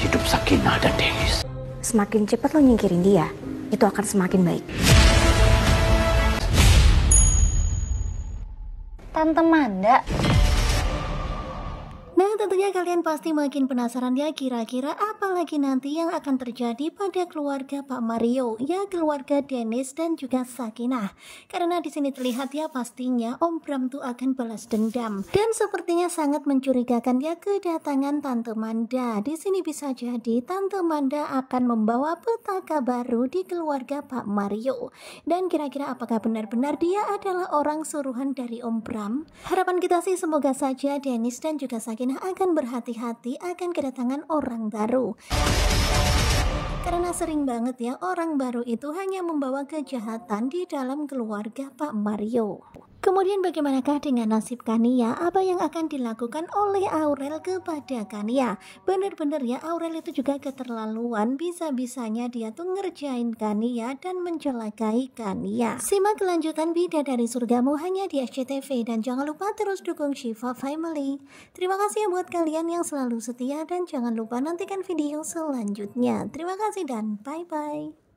hidup Sakinah dan Denis. Semakin cepat lo nyingkirin dia, itu akan semakin baik. Tante Manda. Nah tentunya kalian pasti makin penasaran ya kira-kira apa lagi nanti yang akan terjadi pada keluarga Pak Mario ya keluarga Dennis dan juga Sakinah. Karena di sini terlihat ya pastinya Om Bram tuh akan balas dendam dan sepertinya sangat mencurigakan ya kedatangan Tante Manda. Di sini bisa jadi Tante Manda akan membawa petaka baru di keluarga Pak Mario. Dan kira-kira apakah benar-benar dia adalah orang suruhan dari Om Bram? Harapan kita sih semoga saja Dennis dan juga Sakinah Madinah akan berhati-hati akan kedatangan orang baru. Karena sering banget ya orang baru itu hanya membawa kejahatan di dalam keluarga Pak Mario. Kemudian bagaimanakah dengan nasib Kania? Apa yang akan dilakukan oleh Aurel kepada Kania? Benar-benar ya Aurel itu juga keterlaluan Bisa-bisanya dia tuh ngerjain Kania dan mencelakai Kania Simak kelanjutan Bida dari Surgamu hanya di SCTV Dan jangan lupa terus dukung Shiva Family Terima kasih ya buat kalian yang selalu setia Dan jangan lupa nantikan video selanjutnya Terima kasih dan bye-bye